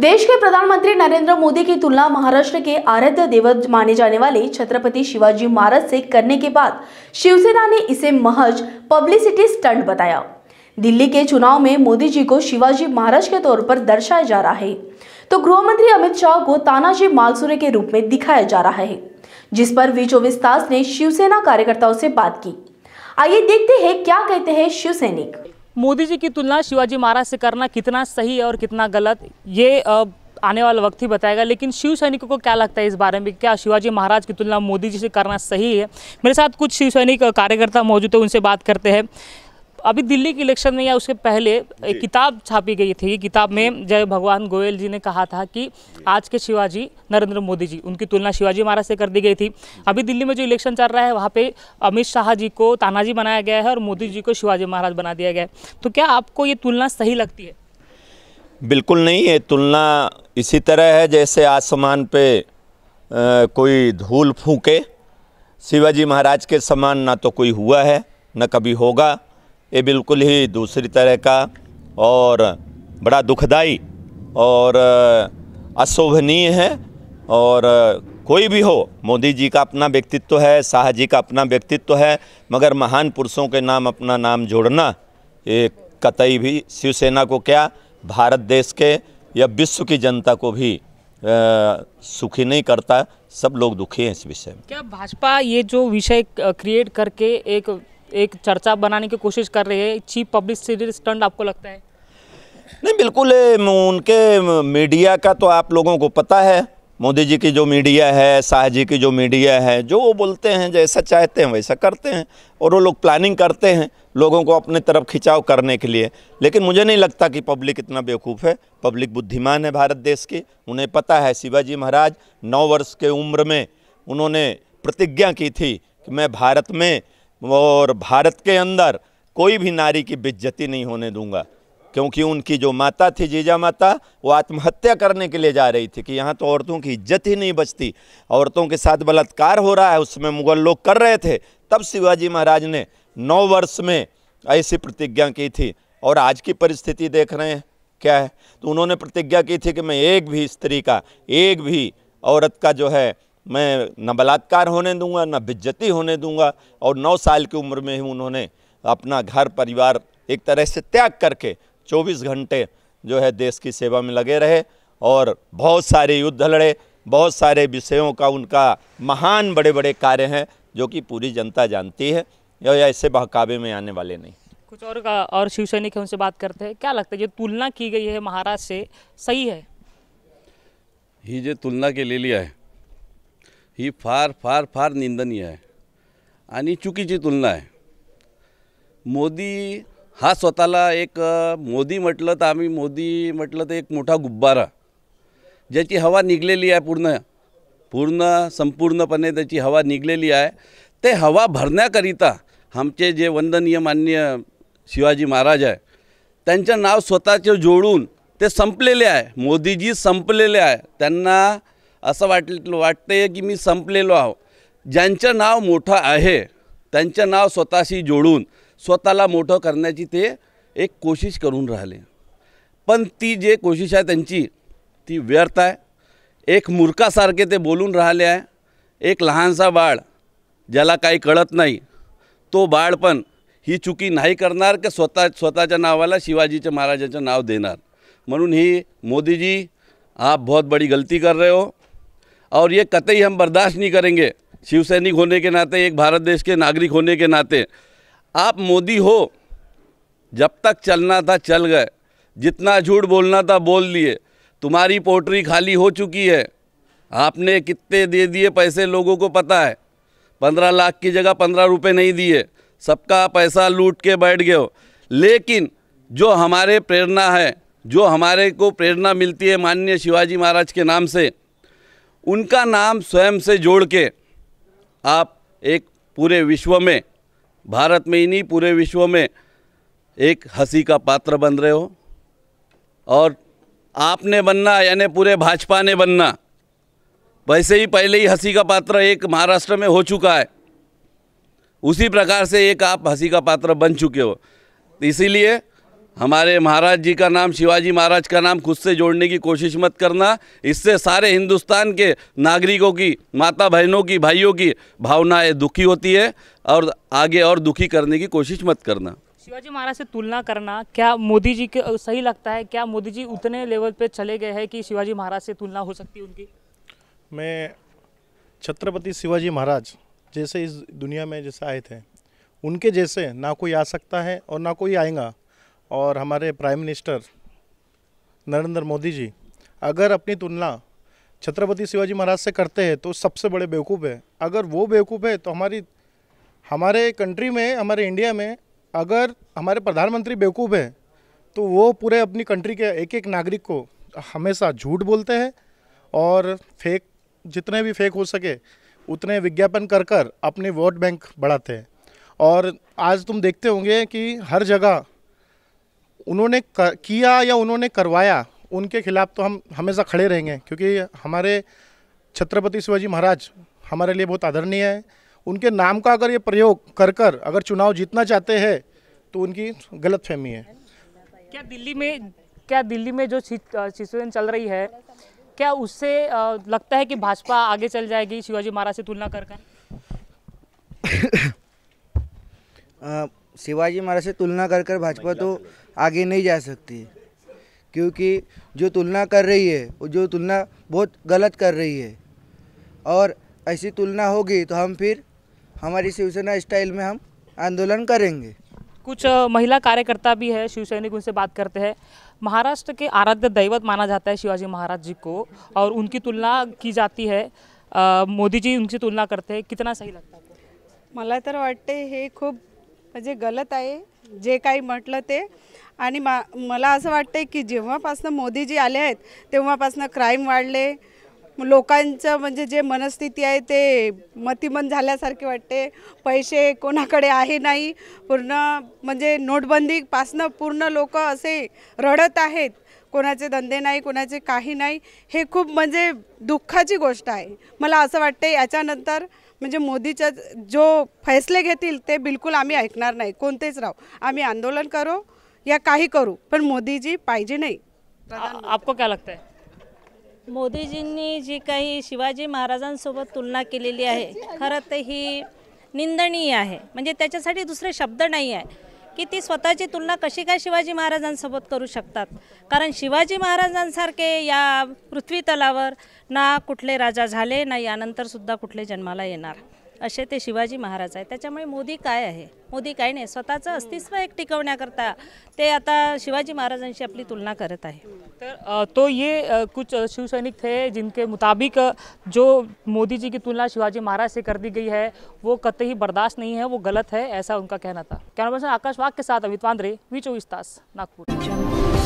देश के प्रधानमंत्री नरेंद्र मोदी की तुलना महाराष्ट्र के आराध्य देवत माने जाने वाले छत्रपति शिवाजी महाराज से करने के बाद शिवसेना ने इसे महज पब्लिसिटी स्टंट बताया दिल्ली के चुनाव में मोदी जी को शिवाजी महाराज के तौर पर दर्शाया जा रहा है तो गृह मंत्री अमित शाह को तानाजी मालसूरे के रूप में दिखाया जा रहा है जिस पर वी चौबीस तास ने शिवसेना कार्यकर्ताओं से बात की आइए देखते हैं क्या कहते हैं शिव सैनिक मोदी जी की तुलना शिवाजी महाराज से करना कितना सही है और कितना गलत ये आने वाला वक्त ही बताएगा लेकिन शिव सैनिकों को क्या लगता है इस बारे में क्या शिवाजी महाराज की तुलना मोदी जी से करना सही है मेरे साथ कुछ शिव सैनिक कार्यकर्ता मौजूद है उनसे बात करते हैं अभी दिल्ली के इलेक्शन में या उसके पहले एक किताब छापी गई थी किताब में जय भगवान गोयल जी ने कहा था कि आज के शिवाजी नरेंद्र मोदी जी उनकी तुलना शिवाजी महाराज से कर दी गई थी अभी दिल्ली में जो इलेक्शन चल रहा है वहाँ पे अमित शाह जी को तानाजी बनाया गया है और मोदी जी को शिवाजी महाराज बना दिया गया है तो क्या आपको ये तुलना सही लगती है बिल्कुल नहीं ये तुलना इसी तरह है जैसे आसमान पे कोई धूल फूके शिवाजी महाराज के समान ना तो कोई हुआ है न कभी होगा ये बिल्कुल ही दूसरी तरह का और बड़ा दुखदाई और अशोभनीय है और कोई भी हो मोदी जी का अपना व्यक्तित्व है शाह जी का अपना व्यक्तित्व है मगर महान पुरुषों के नाम अपना नाम जोड़ना ये कतई भी शिवसेना को क्या भारत देश के या विश्व की जनता को भी आ, सुखी नहीं करता सब लोग दुखी हैं इस विषय में क्या भाजपा ये जो विषय क्रिएट करके एक एक चर्चा बनाने की कोशिश कर रहे हैं चीफ पब्लिसिटी स्टंट आपको लगता है नहीं बिल्कुल उनके मीडिया का तो आप लोगों को पता है मोदी जी की जो मीडिया है शाह जी की जो मीडिया है जो वो बोलते हैं जैसा चाहते हैं वैसा करते हैं और वो लोग प्लानिंग करते हैं लोगों को अपने तरफ खिंचाव करने के लिए लेकिन मुझे नहीं लगता कि पब्लिक इतना बेवकूफ़ है पब्लिक बुद्धिमान है भारत देश की उन्हें पता है शिवाजी महाराज नौ वर्ष के उम्र में उन्होंने प्रतिज्ञा की थी कि मैं भारत में और भारत के अंदर कोई भी नारी की बिज्जती नहीं होने दूंगा क्योंकि उनकी जो माता थी जीजा माता वो आत्महत्या करने के लिए जा रही थी कि यहाँ तो औरतों की इज्जत ही नहीं बचती औरतों के साथ बलात्कार हो रहा है उसमें मुगल लोग कर रहे थे तब शिवाजी महाराज ने नौ वर्ष में ऐसी प्रतिज्ञा की थी और आज की परिस्थिति देख रहे हैं क्या है तो उन्होंने प्रतिज्ञा की थी कि मैं एक भी स्त्री का एक भी औरत का जो है मैं न बलात्कार होने दूंगा न बिज्जती होने दूंगा और नौ साल की उम्र में ही उन्होंने अपना घर परिवार एक तरह से त्याग करके 24 घंटे जो है देश की सेवा में लगे रहे और बहुत सारे युद्ध लड़े बहुत सारे विषयों का उनका महान बड़े बड़े कार्य हैं जो कि पूरी जनता जानती है या ऐसे बहकावे में आने वाले नहीं कुछ और का और शिव सैनिक है उनसे बात करते हैं क्या लगता है जो तुलना की गई है महाराज से सही है ये जो तुलना के ले लिया है ही फार फार फार निंदनीय आहे आणि चुकीची तुलना आहे मोदी हा स्वतःला एक मोदी म्हटलं तर आम्ही मोदी म्हटलं तर एक मोठा गुब्बारा ज्याची हवा निघलेली आहे पूर्ण पूर्ण संपूर्णपणे त्याची हवा निघलेली आहे ते हवा भरण्याकरिता आमचे जे वंदनीय मान्य शिवाजी महाराज आहे त्यांचं नाव स्वतःचे जोडून ते संपलेले आहे मोदीजी संपलेले आहे त्यांना असं वाटतं आहे की मी संपलेलो आहो ज्यांचं नाव मोठं आहे त्यांचं नाव स्वतःशी जोडून स्वतःला मोठं करण्याची ते एक कोशिश करून राहिले पण ती जे कोशिश आहे त्यांची ती व्यर्थ आहे एक मूर्खासारखे ते बोलून राहिले आहे एक लहानसा बाळ ज्याला काही कळत नाही तो बाळ पण ही चुकी नाही करणार की स्वतः स्वतःच्या नावाला शिवाजीच्या महाराजाचं नाव देणार म्हणून ही मोदीजी आप बहुत बडी गलती कर रहे हो और ये कतई हम बर्दाश्त नहीं करेंगे शिव सैनिक होने के नाते एक भारत देश के नागरिक होने के नाते आप मोदी हो जब तक चलना था चल गए जितना झूठ बोलना था बोल लिए तुम्हारी पोटरी खाली हो चुकी है आपने कितने दे दिए पैसे लोगों को पता है पंद्रह लाख की जगह पंद्रह रुपये नहीं दिए सबका पैसा लूट के बैठ गए हो लेकिन जो हमारे प्रेरणा है जो हमारे को प्रेरणा मिलती है माननीय शिवाजी महाराज के नाम से उनका नाम स्वयं से जोड़ के आप एक पूरे विश्व में भारत में ही नहीं पूरे विश्व में एक हंसी का पात्र बन रहे हो और आपने बनना यानी पूरे भाजपा ने बनना वैसे ही पहले ही हंसी का पात्र एक महाराष्ट्र में हो चुका है उसी प्रकार से एक आप हंसी का पात्र बन चुके हो इसीलिए हमारे महाराज जी का नाम शिवाजी महाराज का नाम खुद से जोड़ने की कोशिश मत करना इससे सारे हिंदुस्तान के नागरिकों की माता बहनों की भाइयों की भावनाएं दुखी होती है और आगे और दुखी करने की कोशिश मत करना शिवाजी महाराज से तुलना करना क्या मोदी जी के सही लगता है क्या मोदी जी उतने लेवल पे चले गए हैं कि शिवाजी महाराज से तुलना हो सकती है उनकी मैं छत्रपति शिवाजी महाराज जैसे इस दुनिया में जैसे आए थे उनके जैसे ना कोई आ सकता है और ना कोई आएगा और हमारे प्राइम मिनिस्टर नरेंद्र मोदी जी अगर अपनी तुलना छत्रपति शिवाजी महाराज से करते हैं तो सबसे बड़े बेवकूफ़ है अगर वो बेवकूफ़ है तो हमारी हमारे कंट्री में हमारे इंडिया में अगर हमारे प्रधानमंत्री बेवकूफ़ है तो वो पूरे अपनी कंट्री के एक एक नागरिक को हमेशा झूठ बोलते हैं और फेक जितने भी फेक हो सके उतने विज्ञापन कर कर अपने वोट बैंक बढ़ाते हैं और आज तुम देखते होंगे कि हर जगह उन्होंने कर, किया या उन्होंने करवाया उनके खिलाफ तो हम हमेशा खड़े रहेंगे क्योंकि हमारे छत्रपति शिवाजी महाराज हमारे लिए बहुत आदरणीय है उनके नाम का अगर ये प्रयोग कर कर अगर चुनाव जीतना चाहते हैं तो उनकी गलत फहमी है क्या दिल्ली में क्या दिल्ली में जो सिचुएशन चल रही है क्या उससे लगता है कि भाजपा आगे चल जाएगी शिवाजी महाराज से तुलना कर कर शिवाजी महाराज से तुलना कर कर भाजपा तो आगे नहीं जा सकती क्योंकि जो तुलना कर रही है वो जो तुलना बहुत गलत कर रही है और ऐसी तुलना होगी तो हम फिर हमारी शिवसेना स्टाइल में हम आंदोलन करेंगे कुछ महिला कार्यकर्ता भी है शिव सैनिक उनसे बात करते हैं महाराष्ट्र के आराध्य दैवत माना जाता है शिवाजी महाराज जी को और उनकी तुलना की जाती है मोदी जी उनकी तुलना करते हैं कितना सही लगता है मैं तो वाटते खूब खूप गलत है जे का मटल ते आणि मा मला असं वाटतं की जेव्हापासनं मोदीजी आले आहेत तेव्हापासनं क्राईम वाढले लोकांचं म्हणजे जे मनस्थिती आहे ते मतिमन झाल्यासारखे वाटते पैसे कोणाकडे आहे नाही पूर्ण म्हणजे नोटबंदीपासनं पूर्ण लोक असे रडत आहेत कोणाचे धंदे नाही कोणाचे काही नाही हे खूप म्हणजे दुःखाची गोष्ट आहे मला असं वाटते याच्यानंतर म्हणजे मोदीच्या जो फैसले घेतील ते बिलकुल आम्ही ऐकणार नाही कोणतेच राहू आम्ही आंदोलन करू या काही करू पण मोदीजी पाहिजे नाही आपको काय मोदीजींनी जी काही शिवाजी महाराजांसोबत तुलना केलेली आहे खरं तर ही निंदनीय आहे म्हणजे त्याच्यासाठी दुसरे शब्द नाही आहे की ती स्वतःची तुलना कशी काय शिवाजी महाराजांसोबत करू शकतात कारण शिवाजी महाराजांसारखे या पृथ्वीतलावर ना कुठले राजा झाले ना यानंतरसुद्धा कुठले जन्माला येणार असे शिवाजी महाराज है त्याच्यामुळे मोदी काय है मोदी काय नहीं स्वतःचं अस्तित्व एक टिकवनेकर ते आता शिवाजी महाराजांशी अपनी तुलना करत है तर तो ये कुछ शिवसैनिक थे जिनके मुताबिक जो मोदी जी की तुलना शिवाजी महाराज से कर दी गई है वो कतई बर्दाश्त नहीं है वो गलत है ऐसा उनका कहना था कैमरा पर्सन आकाशवाग के साथ अमित वांद्रे वी चौबीस तास नागपुर